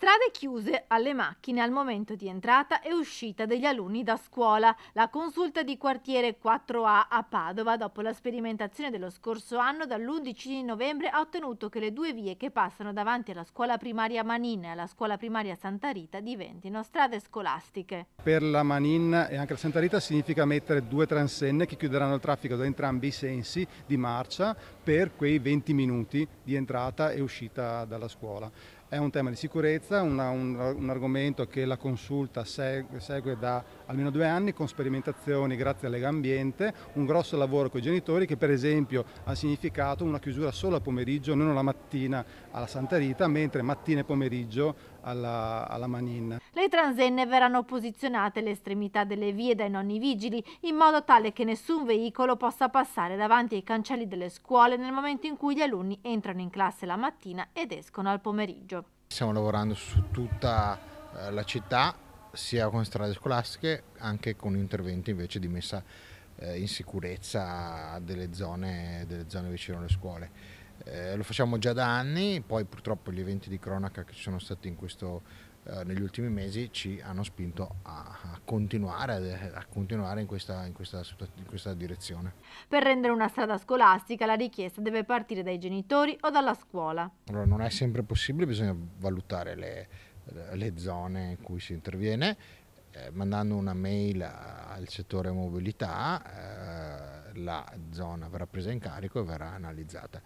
Strade chiuse alle macchine al momento di entrata e uscita degli alunni da scuola. La consulta di quartiere 4A a Padova, dopo la sperimentazione dello scorso anno, dall'11 di novembre ha ottenuto che le due vie che passano davanti alla scuola primaria Manin e alla scuola primaria Santa Rita diventino strade scolastiche. Per la Manin e anche la Santa Rita significa mettere due transenne che chiuderanno il traffico da entrambi i sensi di marcia per quei 20 minuti di entrata e uscita dalla scuola. È un tema di sicurezza, una, un, un, argomento che la consulta segue, segue, da almeno due anni con sperimentazioni grazie a Lega Ambiente, un grosso lavoro con i genitori che per esempio ha significato una chiusura solo al pomeriggio, non la mattina alla Santa Rita, mentre mattina e pomeriggio alla, alla Manin. Le transenne verranno posizionate all'estremità delle vie dai nonni vigili in modo tale che nessun veicolo possa passare davanti ai cancelli delle scuole nel momento in cui gli alunni entrano in classe la mattina ed escono al pomeriggio. Stiamo lavorando su tutta eh, la città, sia con strade scolastiche, anche con interventi invece di messa eh, in sicurezza delle zone, delle zone vicino alle scuole. Eh, lo facciamo già da anni, poi purtroppo gli eventi di cronaca che ci sono stati questo, eh, negli ultimi mesi ci hanno spinto a, a continuare, a continuare in, questa, in, questa, in questa direzione. Per rendere una strada scolastica la richiesta deve partire dai genitori o dalla scuola. Allora, non è sempre possibile, bisogna valutare le, le zone in cui si interviene eh, mandando una mail al settore mobilità eh, la zona verrà presa in carico e verrà analizzata.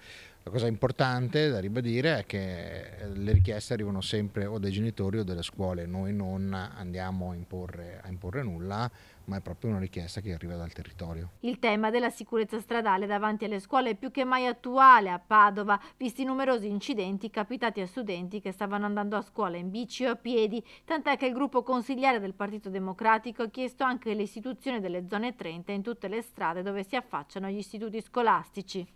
La cosa importante da ribadire è che eh, le richieste arrivano sempre o dai genitori o dalle scuole, noi non andiamo a imporre, a imporre nulla, ma è proprio una richiesta che arriva dal territorio. Il tema della sicurezza stradale davanti alle scuole è più che mai attuale a Padova, visti i numerosi incidenti capitati a studenti che stavano andando a scuola in bici o a piedi, tant'è che il gruppo consigliere del Partito Democratico ha chiesto anche l'istituzione delle zone 30 in tutte le strade dove si affacciano gli istituti scolastici.